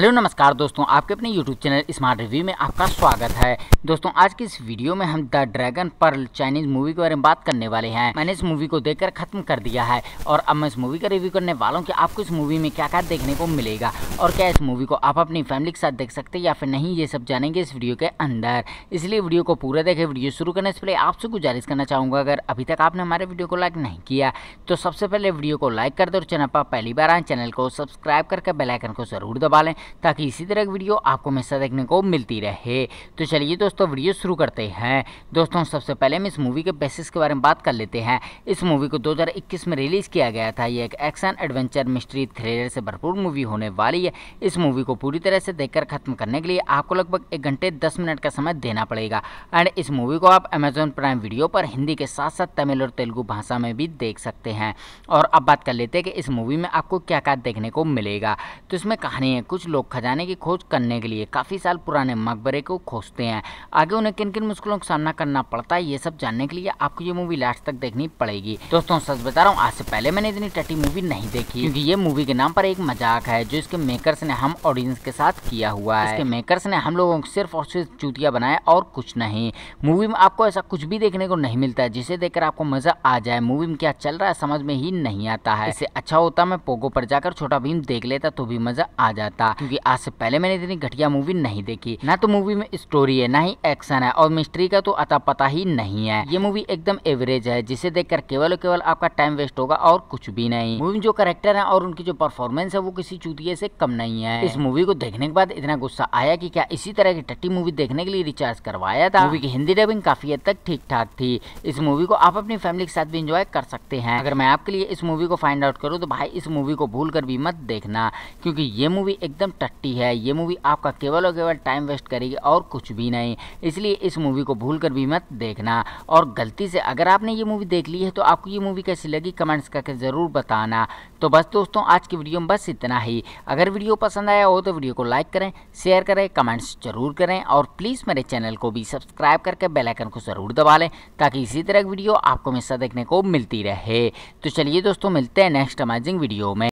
hello नमस्कार दोस्तों आपके अपने यूट्यूब चैनल स्मार्ट रिव्यू में आपका स्वागत है दोस्तों आज की इस वीडियो में हम the dragon pearl Chinese movie के बारे में बात करने वाले हैं मैंने इस मूवी को देखकर खत्म कर दिया है और अब मैं इस मूवी का रिव्यू करने वाला हूँ कि आपको इस मूवी में क्या क्या देखने को मिलेगा और क्या इस मूवी को आप अपनी फैमिली के साथ देख सकते हैं या फिर नहीं ये सब जानेंगे इस वीडियो के अंदर इसलिए वीडियो को पूरा देखें वीडियो शुरू करने से पहले आपसे गुजारिश करना चाहूँगा अगर अभी तक आपने हमारे वीडियो को लाइक नहीं किया तो सबसे पहले वीडियो को लाइक कर दो चैनल पर पहली बार आए चैनल को सब्सक्राइब करके बेलाइकन को जरूर दबा लें ताकि इसी तरह की वीडियो आपको हमेशा देखने को मिलती रहे तो चलिए दोस्तों वीडियो शुरू करते हैं दोस्तों सबसे पहले हम इस मूवी के बेसिस के बारे में बात कर लेते हैं इस मूवी को 2021 में रिलीज़ किया गया था ये एक एक्शन एडवेंचर मिस्ट्री थ्रिलर से भरपूर मूवी होने वाली है इस मूवी को पूरी तरह से देखकर खत्म करने के लिए आपको लगभग एक घंटे दस मिनट का समय देना पड़ेगा एंड इस मूवी को आप अमेजोन प्राइम वीडियो पर हिंदी के साथ साथ तमिल और तेलुगु भाषा में भी देख सकते हैं और अब बात कर लेते हैं कि इस मूवी में आपको क्या क्या देखने को मिलेगा तो इसमें कहानी है कुछ लोग लोग खजाने की खोज करने के लिए काफ़ी साल पुराने मकबरे को खोजते हैं आगे उन्हें किन किन मुश्किलों का सामना करना पड़ता है ये सब जानने के लिए आपको ये मूवी लास्ट तक देखनी पड़ेगी दोस्तों सच बता रहा हूँ आज से पहले मैंने इतनी टटी मूवी नहीं देखी क्योंकि ये मूवी के नाम पर एक मजाक है जो इसके मेकर्स ने हम ऑडियंस के साथ किया हुआ है इसके मेकर्स ने हम लोगों को सिर्फ और सिर्फ चूतिया बनाया और कुछ नहीं मूवी में आपको ऐसा कुछ भी देखने को नहीं मिलता है जिसे देखकर आपको मजा आ जाए मूवी में क्या चल रहा है समझ में ही नहीं आता है इससे अच्छा होता मैं पोगो पर जाकर छोटा भीम देख लेता तो भी मजा आ जाता क्योंकि आज से पहले मैंने इतनी घटिया मूवी नहीं देखी ना तो मूवी में स्टोरी है ना ही एक्शन है और मिस्ट्री का तो अता पता ही नहीं है ये मूवी एकदम एवरेज है जिसे देखकर केवल केवल आपका टाइम वेस्ट होगा और कुछ भी नहीं मूवी में जो करेक्टर है और उनकी जो परफॉर्मेंस है वो किसी चूतिए से कम नहीं है इस मूवी को देखने के बाद इतना गुस्सा आया की क्या इसी तरह की टट्टी मूवी देखने के लिए रिचार्ज करवाया था मूवी की हिंदी डबिंग काफी हद तक ठीक ठाक थी इस मूवी को आप अपनी फैमिली के साथ भी इंजॉय कर सकते हैं अगर मैं आपके लिए इस मूवी को फाइंड आउट करूँ तो भाई इस मूवी को भूल कर भी मत देखना क्योंकि ये मूवी एकदम टट्टी है ये मूवी आपका केवल और केवल टाइम वेस्ट करेगी और कुछ भी नहीं इसलिए इस मूवी को भूल कर भी मत देखना और गलती से अगर आपने ये मूवी देख ली है तो आपको ये मूवी कैसी लगी कमेंट्स करके ज़रूर बताना तो बस दोस्तों आज की वीडियो में बस इतना ही अगर वीडियो पसंद आया हो तो वीडियो को लाइक करें शेयर करें कमेंट्स जरूर करें और प्लीज़ मेरे चैनल को भी सब्सक्राइब करके बेल आइकन को ज़रूर दबा लें ताकि इसी तरह की वीडियो आपको हमेशा देखने को मिलती रहे तो चलिए दोस्तों मिलते हैं नेक्स्ट अमेजिंग वीडियो में